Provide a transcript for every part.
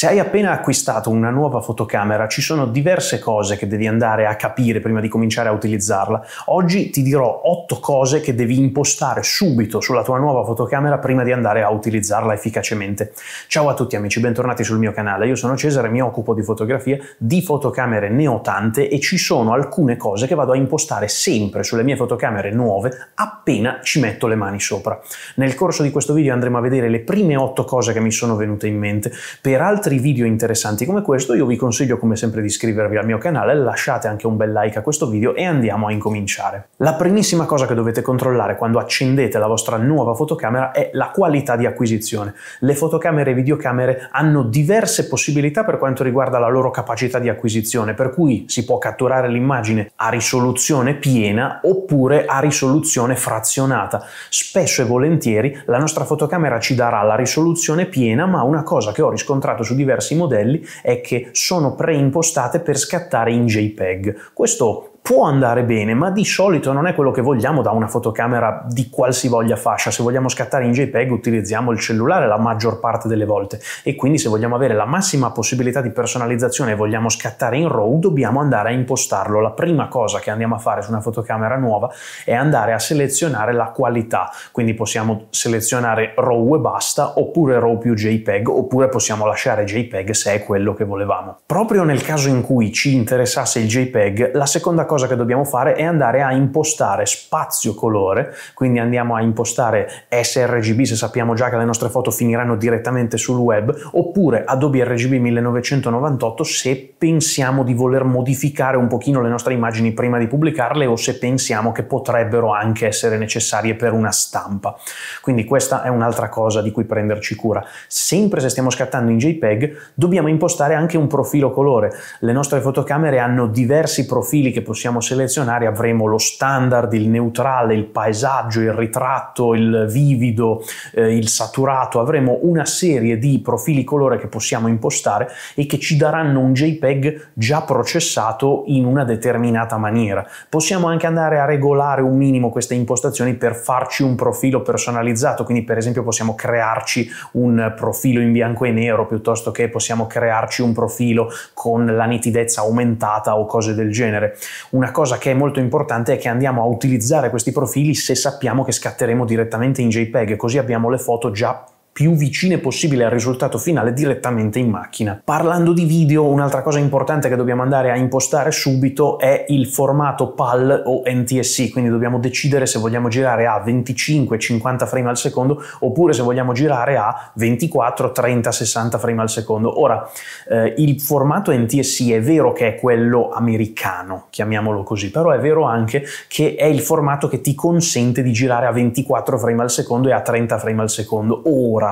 Se hai appena acquistato una nuova fotocamera ci sono diverse cose che devi andare a capire prima di cominciare a utilizzarla. Oggi ti dirò 8 cose che devi impostare subito sulla tua nuova fotocamera prima di andare a utilizzarla efficacemente. Ciao a tutti amici, bentornati sul mio canale. Io sono Cesare, mi occupo di fotografia, di fotocamere ne ho tante e ci sono alcune cose che vado a impostare sempre sulle mie fotocamere nuove appena ci metto le mani sopra. Nel corso di questo video andremo a vedere le prime 8 cose che mi sono venute in mente. Per altri altri video interessanti come questo io vi consiglio come sempre di iscrivervi al mio canale, lasciate anche un bel like a questo video e andiamo a incominciare. La primissima cosa che dovete controllare quando accendete la vostra nuova fotocamera è la qualità di acquisizione. Le fotocamere e videocamere hanno diverse possibilità per quanto riguarda la loro capacità di acquisizione, per cui si può catturare l'immagine a risoluzione piena oppure a risoluzione frazionata. Spesso e volentieri la nostra fotocamera ci darà la risoluzione piena, ma una cosa che ho riscontrato su di diversi modelli è che sono preimpostate per scattare in JPEG. Questo può andare bene, ma di solito non è quello che vogliamo da una fotocamera di qualsivoglia fascia. Se vogliamo scattare in JPEG utilizziamo il cellulare la maggior parte delle volte e quindi se vogliamo avere la massima possibilità di personalizzazione e vogliamo scattare in RAW dobbiamo andare a impostarlo. La prima cosa che andiamo a fare su una fotocamera nuova è andare a selezionare la qualità, quindi possiamo selezionare RAW e basta oppure RAW più JPEG oppure possiamo lasciare JPEG se è quello che volevamo. Proprio nel caso in cui ci interessasse il JPEG, la seconda cosa cosa che dobbiamo fare è andare a impostare spazio colore, quindi andiamo a impostare sRGB se sappiamo già che le nostre foto finiranno direttamente sul web, oppure Adobe RGB 1998 se pensiamo di voler modificare un pochino le nostre immagini prima di pubblicarle o se pensiamo che potrebbero anche essere necessarie per una stampa. Quindi questa è un'altra cosa di cui prenderci cura. Sempre se stiamo scattando in JPEG dobbiamo impostare anche un profilo colore. Le nostre fotocamere hanno diversi profili che possiamo possiamo selezionare avremo lo standard, il neutrale, il paesaggio, il ritratto, il vivido, eh, il saturato, avremo una serie di profili colore che possiamo impostare e che ci daranno un JPEG già processato in una determinata maniera. Possiamo anche andare a regolare un minimo queste impostazioni per farci un profilo personalizzato, quindi per esempio possiamo crearci un profilo in bianco e nero piuttosto che possiamo crearci un profilo con la nitidezza aumentata o cose del genere. Una cosa che è molto importante è che andiamo a utilizzare questi profili se sappiamo che scatteremo direttamente in JPEG, così abbiamo le foto già più vicine possibile al risultato finale direttamente in macchina. Parlando di video, un'altra cosa importante che dobbiamo andare a impostare subito è il formato PAL o NTSC, quindi dobbiamo decidere se vogliamo girare a 25-50 frame al secondo oppure se vogliamo girare a 24-30-60 frame al secondo. Ora, eh, il formato NTSC è vero che è quello americano, chiamiamolo così, però è vero anche che è il formato che ti consente di girare a 24 frame al secondo e a 30 frame al secondo. Ora,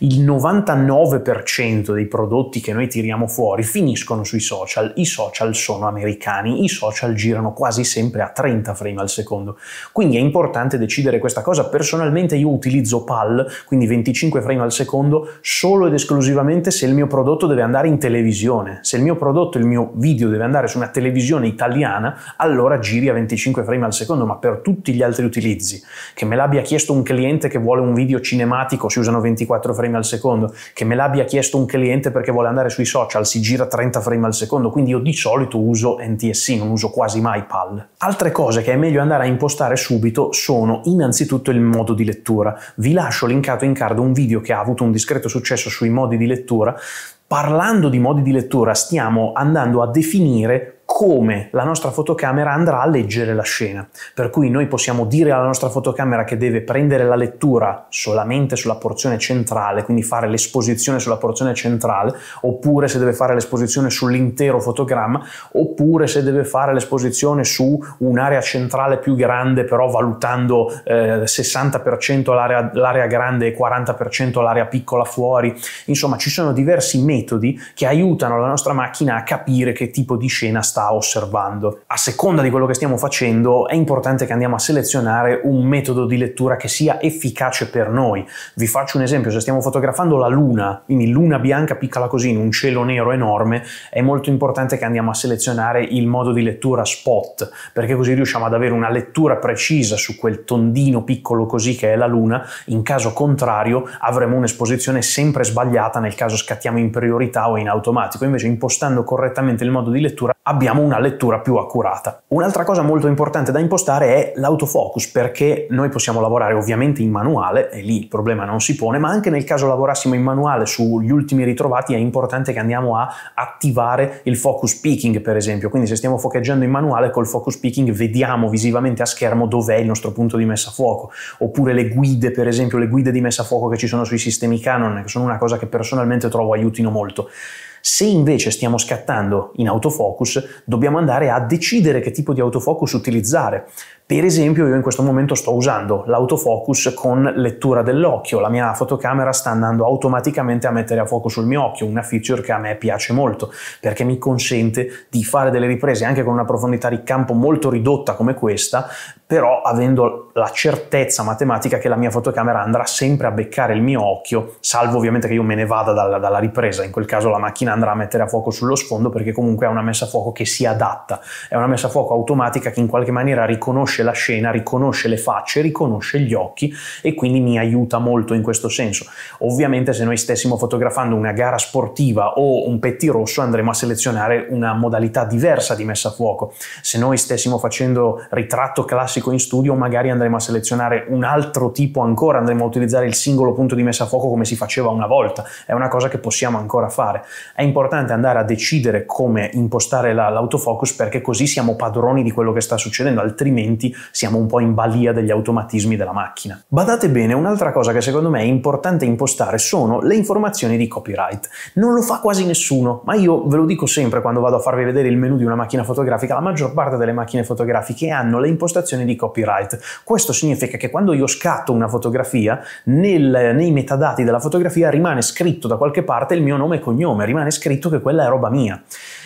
il 99% dei prodotti che noi tiriamo fuori finiscono sui social, i social sono americani, i social girano quasi sempre a 30 frame al secondo, quindi è importante decidere questa cosa. Personalmente io utilizzo PAL, quindi 25 frame al secondo, solo ed esclusivamente se il mio prodotto deve andare in televisione, se il mio prodotto, il mio video deve andare su una televisione italiana, allora giri a 25 frame al secondo, ma per tutti gli altri utilizzi, che me l'abbia chiesto un cliente che vuole un video cinematico, si usano 25 24 frame al secondo, che me l'abbia chiesto un cliente perché vuole andare sui social, si gira 30 frame al secondo, quindi io di solito uso NTSC, non uso quasi mai PAL. Altre cose che è meglio andare a impostare subito sono innanzitutto il modo di lettura. Vi lascio linkato in card un video che ha avuto un discreto successo sui modi di lettura. Parlando di modi di lettura stiamo andando a definire come la nostra fotocamera andrà a leggere la scena. Per cui noi possiamo dire alla nostra fotocamera che deve prendere la lettura solamente sulla porzione centrale, quindi fare l'esposizione sulla porzione centrale, oppure se deve fare l'esposizione sull'intero fotogramma, oppure se deve fare l'esposizione su un'area centrale più grande, però valutando eh, 60% l'area, l'area grande e 40% l'area piccola fuori. Insomma, ci sono diversi metodi che aiutano la nostra macchina a capire che tipo di scena sta sta osservando. A seconda di quello che stiamo facendo è importante che andiamo a selezionare un metodo di lettura che sia efficace per noi. Vi faccio un esempio, se stiamo fotografando la luna, quindi luna bianca piccola così in un cielo nero enorme, è molto importante che andiamo a selezionare il modo di lettura spot, perché così riusciamo ad avere una lettura precisa su quel tondino piccolo così che è la luna, in caso contrario avremo un'esposizione sempre sbagliata nel caso scattiamo in priorità o in automatico, invece impostando correttamente il modo di lettura abbiamo una lettura più accurata. Un'altra cosa molto importante da impostare è l'autofocus, perché noi possiamo lavorare ovviamente in manuale, e lì il problema non si pone, ma anche nel caso lavorassimo in manuale sugli ultimi ritrovati è importante che andiamo a attivare il focus peaking, per esempio. Quindi se stiamo focheggiando in manuale, col focus peaking vediamo visivamente a schermo dov'è il nostro punto di messa a fuoco. Oppure le guide, per esempio, le guide di messa a fuoco che ci sono sui sistemi Canon, che sono una cosa che personalmente trovo aiutino molto. Se invece stiamo scattando in autofocus, dobbiamo andare a decidere che tipo di autofocus utilizzare, per esempio io in questo momento sto usando l'autofocus con lettura dell'occhio, la mia fotocamera sta andando automaticamente a mettere a fuoco sul mio occhio, una feature che a me piace molto perché mi consente di fare delle riprese anche con una profondità di campo molto ridotta come questa, però avendo la certezza matematica che la mia fotocamera andrà sempre a beccare il mio occhio, salvo ovviamente che io me ne vada dalla, dalla ripresa, in quel caso la macchina andrà a mettere a fuoco sullo sfondo perché comunque è una messa a fuoco che si adatta, è una messa a fuoco automatica che in qualche maniera riconosce riconosce la scena, riconosce le facce, riconosce gli occhi e quindi mi aiuta molto in questo senso. Ovviamente se noi stessimo fotografando una gara sportiva o un petti rosso andremo a selezionare una modalità diversa di messa a fuoco. Se noi stessimo facendo ritratto classico in studio magari andremo a selezionare un altro tipo ancora, andremo a utilizzare il singolo punto di messa a fuoco come si faceva una volta. È una cosa che possiamo ancora fare. È importante andare a decidere come impostare la, l'autofocus perché così siamo padroni di quello che sta succedendo, altrimenti siamo un po' in balia degli automatismi della macchina. Badate bene, un'altra cosa che secondo me è importante impostare sono le informazioni di copyright. Non lo fa quasi nessuno, ma io ve lo dico sempre quando vado a farvi vedere il menu di una macchina fotografica, la maggior parte delle macchine fotografiche hanno le impostazioni di copyright. Questo significa che quando io scatto una fotografia, nel, nei metadati della fotografia rimane scritto da qualche parte il mio nome e cognome, rimane scritto che quella è roba mia.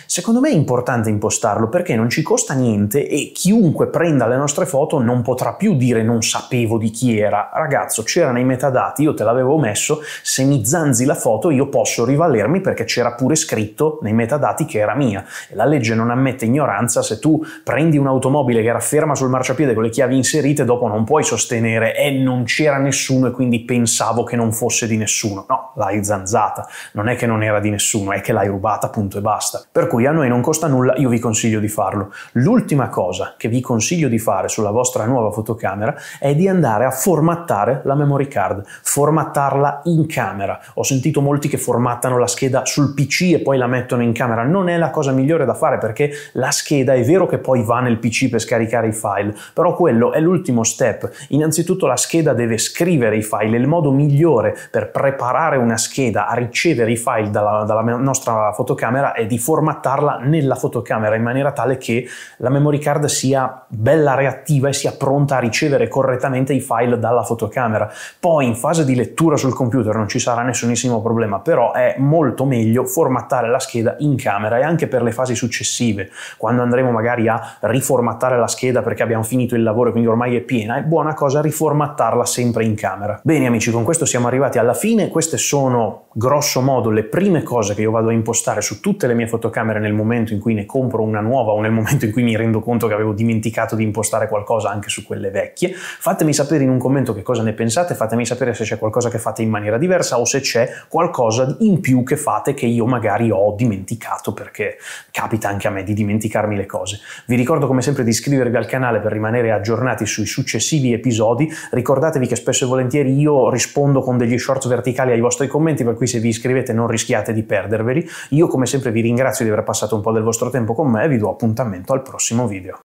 Secondo me è importante impostarlo perché non ci costa niente e chiunque prenda le nostre foto non potrà più dire non sapevo di chi era. Ragazzo, c'era nei metadati, io te l'avevo messo, se mi zanzi la foto io posso rivalermi perché c'era pure scritto nei metadati che era mia. E la legge non ammette ignoranza, se tu prendi un'automobile che era ferma sul marciapiede con le chiavi inserite, dopo non puoi sostenere eh non c'era nessuno e quindi pensavo che non fosse di nessuno. No, l'hai zanzata, non è che non era di nessuno, è che l'hai rubata, punto e basta. Per cui a noi non costa nulla, io vi consiglio di farlo. L'ultima cosa che vi consiglio di fare sulla vostra nuova fotocamera è di andare a formattare la memory card, formattarla in camera. Ho sentito molti che formattano la scheda sul PC e poi la mettono in camera. Non è la cosa migliore da fare perché la scheda è vero che poi va nel PC per scaricare i file, però quello è l'ultimo step. Innanzitutto la scheda deve scrivere i file, il modo migliore per preparare una scheda a ricevere i file dalla, dalla nostra fotocamera è di formattare adattarla nella fotocamera in maniera tale che la memory card sia bella reattiva e sia pronta a ricevere correttamente i file dalla fotocamera. Poi in fase di lettura sul computer non ci sarà nessunissimo problema, però è molto meglio formattare la scheda in camera e anche per le fasi successive, quando andremo magari a riformattare la scheda perché abbiamo finito il lavoro e quindi ormai è piena, è buona cosa riformattarla sempre in camera. Bene amici, con questo siamo arrivati alla fine, queste sono grosso modo le prime cose che io vado a impostare su tutte le mie fotocamere rimuovere nel momento in cui ne compro una nuova o nel momento in cui mi rendo conto che avevo dimenticato di impostare qualcosa anche su quelle vecchie. Fatemi sapere in un commento che cosa ne pensate, fatemi sapere se c'è qualcosa che fate in maniera diversa o se c'è qualcosa in più che fate che io magari ho dimenticato perché capita anche a me di dimenticarmi le cose. Vi ricordo come sempre di iscrivervi al canale per rimanere aggiornati sui successivi episodi. Ricordatevi che spesso e volentieri io rispondo con degli short verticali ai vostri commenti, per cui se vi iscrivete non rischiate di perderveli. Io come sempre vi ringrazio di aver passato un po' del vostro tempo con me e vi do appuntamento al prossimo video.